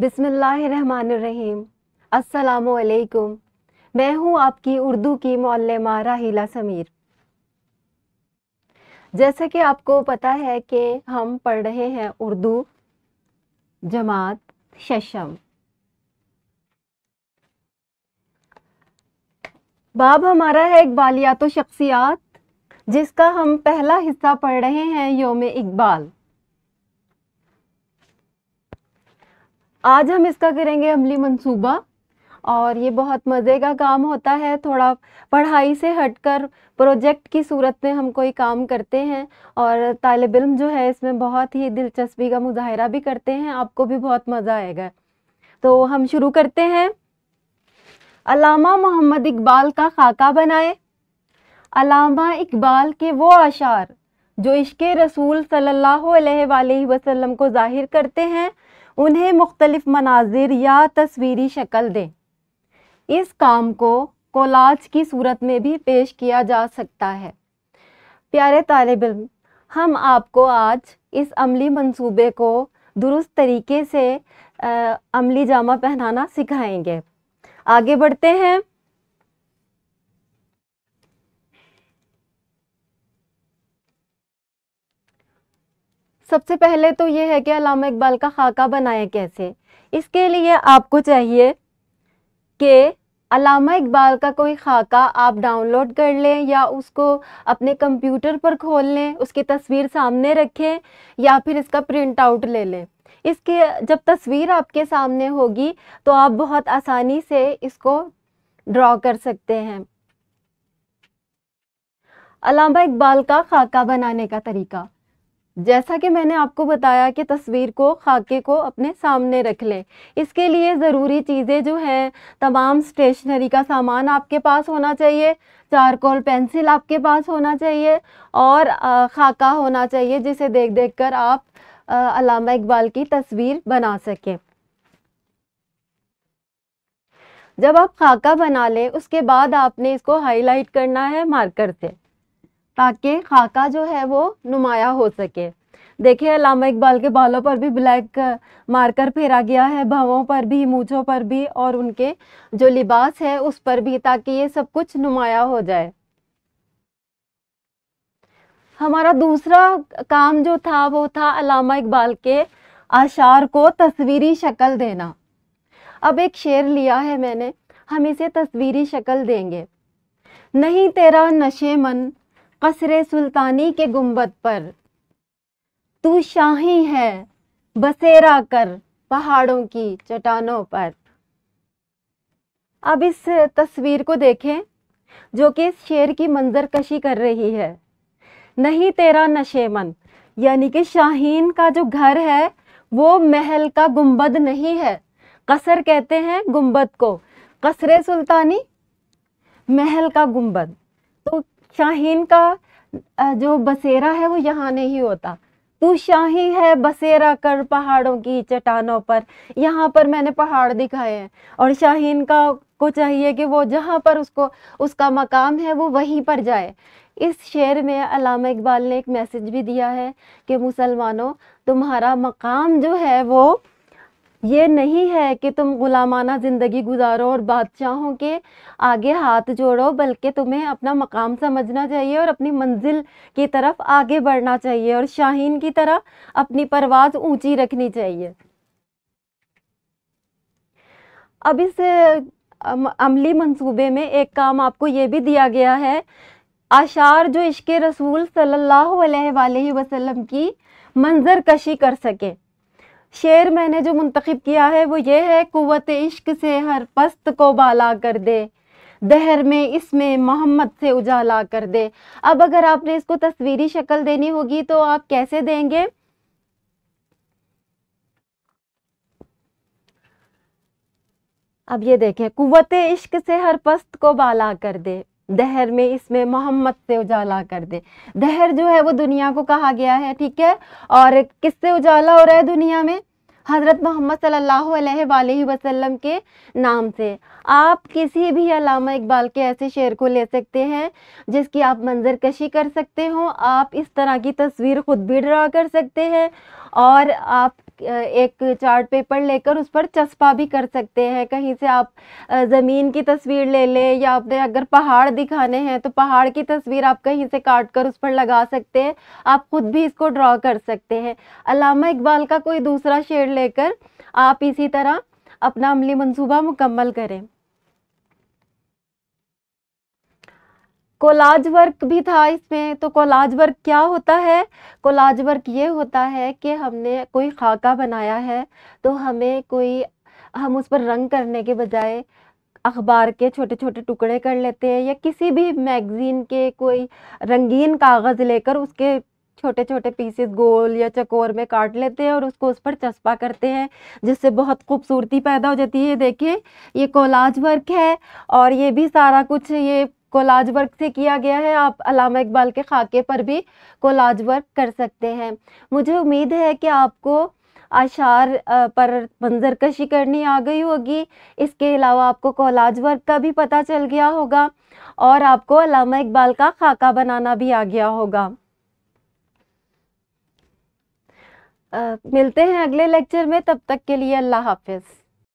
बिसमीम असलकुम मैं हूं आपकी उर्दू की मौलमा राहिला समीर जैसा कि आपको पता है कि हम पढ़ रहे हैं उर्दू जमात शशम बाब हमारा है इकबालियात शख्सियात जिसका हम पहला हिस्सा पढ़ रहे हैं योम इकबाल आज हम इसका करेंगे अमली मंसूबा और ये बहुत मज़े का काम होता है थोड़ा पढ़ाई से हटकर प्रोजेक्ट की सूरत में हम कोई काम करते हैं और तालब इम जो है इसमें बहुत ही दिलचस्पी का मुजाहरा भी करते हैं आपको भी बहुत मज़ा आएगा तो हम शुरू करते हैं अलामा मोहम्मद इकबाल का खाका बनाए अलामा इकबाल के वो अशार जो इश्क रसूल सल्लल्लाहु अलैहि वसल्लम को ज़ाहिर करते हैं उन्हें मुख्तलिफ मनाजिर या तस्वीरी शक्ल दें इस काम को कोलाज की सूरत में भी पेश किया जा सकता है प्यारे तालब हम आपको आज इस अमली मंसूबे को दुरुस्त तरीके से आ, अमली जामा पहनाना सिखाएंगे आगे बढ़ते हैं सबसे पहले तो ये है कि अलामा इकबाल का खाका बनाए कैसे इसके लिए आपको चाहिए कि अलामा इकबाल का कोई खाका आप डाउनलोड कर लें या उसको अपने कंप्यूटर पर खोल लें उसकी तस्वीर सामने रखें या फिर इसका प्रिंट आउट ले लें इसके जब तस्वीर आपके सामने होगी तो आप बहुत आसानी से इसको ड्रॉ कर सकते हैं अलामा इकबाल का खाका बनाने का तरीका जैसा कि मैंने आपको बताया कि तस्वीर को खाके को अपने सामने रख लें इसके लिए ज़रूरी चीज़ें जो हैं तमाम स्टेशनरी का सामान आपके पास होना चाहिए चारकोल पेंसिल आपके पास होना चाहिए और खाका होना चाहिए जिसे देख देख कर आप अलामा इकबाल की तस्वीर बना सकें जब आप खाका बना लें उसके बाद आपने इसको हाईलाइट करना है मार्कर से ताकि खाका जो है वो नुमाया हो सके देखिए लामा इकबाल के बालों पर भी ब्लैक मार्कर फेरा गया है भावों पर भी मूछों पर भी और उनके जो लिबास है उस पर भी ताकि ये सब कुछ नुमाया हो जाए हमारा दूसरा काम जो था वो था अलामा इकबाल के आशार को तस्वीरी शक्ल देना अब एक शेर लिया है मैंने हम इसे तस्वीरी शक्ल देंगे नहीं तेरा नशे मन कसर सुल्तानी के गुम्बद पर तू शाही है बसेरा कर पहाड़ों की चट्टानों पर अब इस तस्वीर को देखें जो कि इस शेर की मंजर कशी कर रही है नहीं तेरा नशेमन यानी कि शाहीन का जो घर है वो महल का गुंबद नहीं है कसर कहते हैं गुंबद को कसरे सुल्तानी महल का गुंबद तो शाहीन का जो बसेरा है वो यहाँ नहीं होता तू शाही है बसेरा कर पहाड़ों की चट्टानों पर यहाँ पर मैंने पहाड़ दिखाए हैं और शाहीन का को चाहिए कि वो जहाँ पर उसको उसका मकाम है वो वहीं पर जाए इस शेर में अलामा इकबाल ने एक मैसेज भी दिया है कि मुसलमानों तुम्हारा मकाम जो है वो ये नहीं है कि तुम गुलामाना ज़िंदगी गुजारो और बादशाहों के आगे हाथ जोड़ो बल्कि तुम्हें अपना मकाम समझना चाहिए और अपनी मंजिल की तरफ आगे बढ़ना चाहिए और शाहीन की तरह अपनी परवाज़ ऊंची रखनी चाहिए अब इस अमली मंसूबे में एक काम आपको ये भी दिया गया है आशार जो इश्क रसूल सल्ला वसलम की मंजर कशी कर सकें शेर मैंने जो मुंतखब किया है वो ये है कुत इश्क से हर पस्त को बाला कर दे दहर में इसमें मोहम्मद से उजाला कर दे अब अगर आपने इसको तस्वीरी शक्ल देनी होगी तो आप कैसे देंगे अब ये देखें कुत इश्क से हर पस्त को बाला कर दे दहर में इसमें मोहम्मद से उजाला कर दे दहर जो है वो दुनिया को कहा गया है ठीक है और किससे उजाला हो रहा है दुनिया में हज़रत मोहम्मद सल्लल्लाहु अलैहि वसल्लम के नाम से आप किसी भी अलामा इकबाल के ऐसे शेर को ले सकते हैं जिसकी आप मंजर कशी कर सकते हो आप इस तरह की तस्वीर ख़ुद भी ड्रा कर सकते हैं और आप एक चार्ट पेपर लेकर उस पर चस्पा भी कर सकते हैं कहीं से आप ज़मीन की तस्वीर ले लें या आपने अगर पहाड़ दिखाने हैं तो पहाड़ की तस्वीर आप कहीं से काट कर उस पर लगा सकते हैं आप ख़ुद भी इसको ड्रॉ कर सकते हैं अलामा इकबाल का कोई दूसरा शेड लेकर आप इसी तरह अपना अमली मंसूबा मुकम्मल करें कोलाज वर्क भी था इसमें तो कोलाज वर्क क्या होता है कोलाज वर्क ये होता है कि हमने कोई खाका बनाया है तो हमें कोई हम उस पर रंग करने के बजाय अखबार के छोटे छोटे टुकड़े कर लेते हैं या किसी भी मैगज़ीन के कोई रंगीन कागज़ लेकर उसके छोटे छोटे पीसेस गोल या चकोर में काट लेते हैं और उसको उस पर चस्पा करते हैं जिससे बहुत खूबसूरती पैदा हो जाती है देखिए ये कोलाज वर्क है और ये भी सारा कुछ ये कोलाज वर्क से किया गया है आप अलामा इकबाल के खाके पर भी कोलाज वर्क कर सकते हैं मुझे उम्मीद है कि आपको आशार पर मंजर कशी करनी आ गई होगी इसके अलावा आपको कोलाज वर्क का भी पता चल गया होगा और आपको अलामा इकबाल का खाका बनाना भी आ गया होगा आ, मिलते हैं अगले लेक्चर में तब तक के लिए अल्लाह हाफिज़